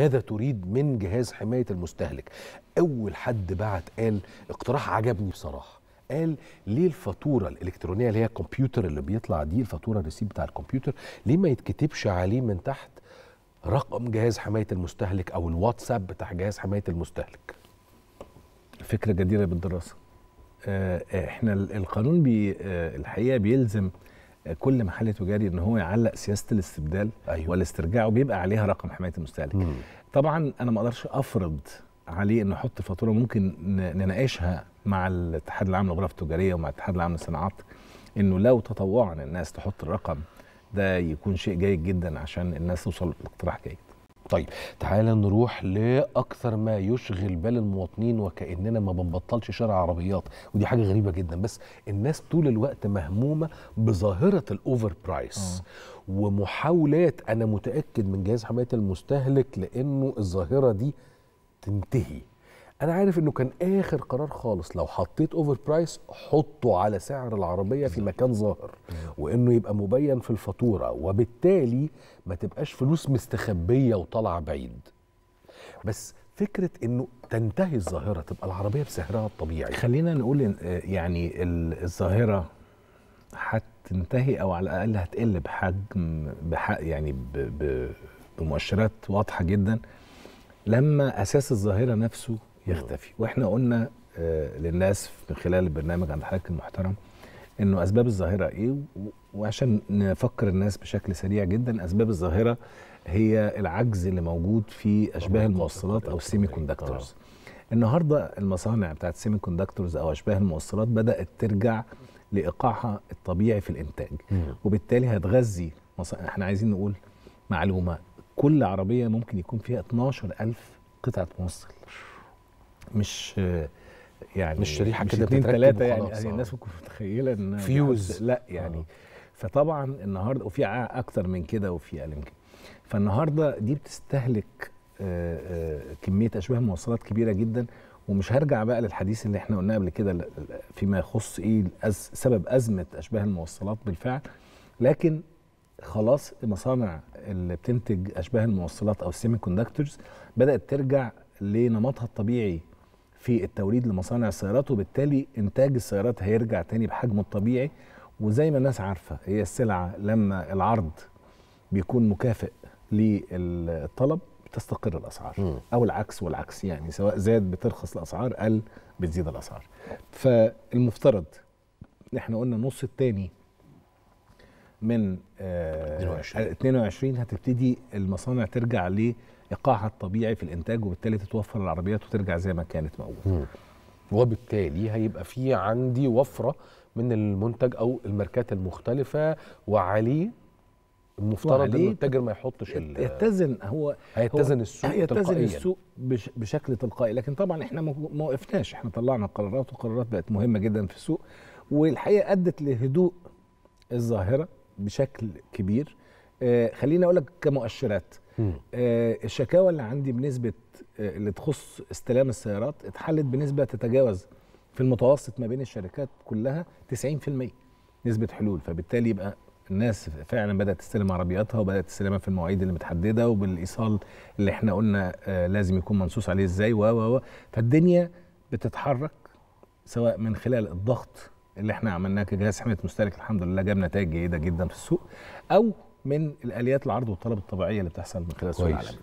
ماذا تريد من جهاز حماية المستهلك؟ أول حد بعت قال اقتراح عجبني بصراحة قال ليه الفاتورة الإلكترونية اللي هي الكمبيوتر اللي بيطلع دي الفاتورة الريسيب بتاع الكمبيوتر ليه ما يتكتبش عليه من تحت رقم جهاز حماية المستهلك أو الواتساب بتاع جهاز حماية المستهلك فكرة جديرة بالدراسة آه، احنا القانون بي آه، الحقيقة بيلزم كل محل تجاري ان هو يعلق سياسه الاستبدال أيوة. والاسترجاع وبيبقى عليها رقم حمايه المستهلك مم. طبعا انا ما اقدرش افرض عليه انه يحط فاتوره ممكن نناقشها مع الاتحاد العام للغرف التجاريه ومع الاتحاد العام للصناعات انه لو تطوعا الناس تحط الرقم ده يكون شيء جيد جدا عشان الناس توصل لاقتراح جيد طيب تعالى نروح لاكثر ما يشغل بال المواطنين وكاننا ما بنبطلش شارع عربيات ودي حاجه غريبه جدا بس الناس طول الوقت مهمومه بظاهره الاوفر آه. برايس ومحاولات انا متاكد من جهاز حمايه المستهلك لانه الظاهره دي تنتهي انا عارف انه كان اخر قرار خالص لو حطيت اوفر برايس حطه على سعر العربيه في مكان ظاهر وانه يبقى مبين في الفاتوره وبالتالي ما تبقاش فلوس مستخبيه وطالعه بعيد بس فكره انه تنتهي الظاهره تبقى العربيه بسعرها الطبيعي خلينا نقول آه، يعني الظاهره هتنتهي او على الاقل هتقل بحجم بحق يعني بمؤشرات واضحه جدا لما اساس الظاهره نفسه يختفي واحنا قلنا آه، للناس من خلال البرنامج عند حضرتك المحترم انه اسباب الظاهره ايه وعشان نفكر الناس بشكل سريع جدا اسباب الظاهره هي العجز اللي موجود في اشباه الموصلات او السيمي كوندكتورز آه. النهارده المصانع بتاعت السيمي كوندكتورز او اشباه الموصلات بدات ترجع لايقاعها الطبيعي في الانتاج وبالتالي هتغذي مصانع احنا عايزين نقول معلومه كل عربيه ممكن يكون فيها 12000 قطعه موصل مش يعني مش شريحه كده اتنين تلاته يعني, يعني الناس ممكن متخيله ان فيوز لا آه. يعني آه. فطبعا النهارده وفي اكتر من كده وفي اقل من كده فالنهارده دي بتستهلك آه، آه، كميه اشباه موصلات كبيره جدا ومش هرجع بقى للحديث اللي احنا قلناه قبل كده فيما يخص ايه سبب ازمه اشباه الموصلات بالفعل لكن خلاص المصانع اللي بتنتج اشباه الموصلات او السيمي كوندكتورز بدات ترجع لنمطها الطبيعي في التوريد لمصانع السيارات وبالتالي انتاج السيارات هيرجع تاني بحجمه الطبيعي وزي ما الناس عارفه هي السلعه لما العرض بيكون مكافئ للطلب تستقر الاسعار م. او العكس والعكس يعني سواء زاد بترخص الاسعار قل بتزيد الاسعار فالمفترض احنا قلنا النص الثاني من آه 22 هتبتدي المصانع ترجع ل ايقاعها الطبيعي في الانتاج وبالتالي تتوفر العربيات وترجع زي ما كانت موجوده وبالتالي هيبقى في عندي وفره من المنتج او الماركات المختلفه وعليه المفترض ان التاجر ما يحطش يتزن هو هيتزن السوق السوق هيتزن تلقائيا السوق بشكل تلقائي لكن طبعا احنا ما وقفناش احنا طلعنا قرارات وقرارات بقت مهمه جدا في السوق والحقيقه ادت لهدوء الظاهره بشكل كبير آه، خليني اقول لك كمؤشرات آه، الشكاوى اللي عندي بنسبه آه، اللي تخص استلام السيارات اتحلت بنسبه تتجاوز في المتوسط ما بين الشركات كلها 90% نسبه حلول فبالتالي يبقى الناس فعلا بدات تستلم عربياتها وبدات تستلمها في المواعيد اللي متحدده وبالايصال اللي احنا قلنا آه، لازم يكون منصوص عليه ازاي و و فالدنيا بتتحرك سواء من خلال الضغط اللي احنا عملناه كجهاز حمايه المستهلك الحمد لله جاب نتائج جيده جدا في السوق او من الاليات العرض والطلب الطبيعيه اللي بتحصل من خلال سوق العالمي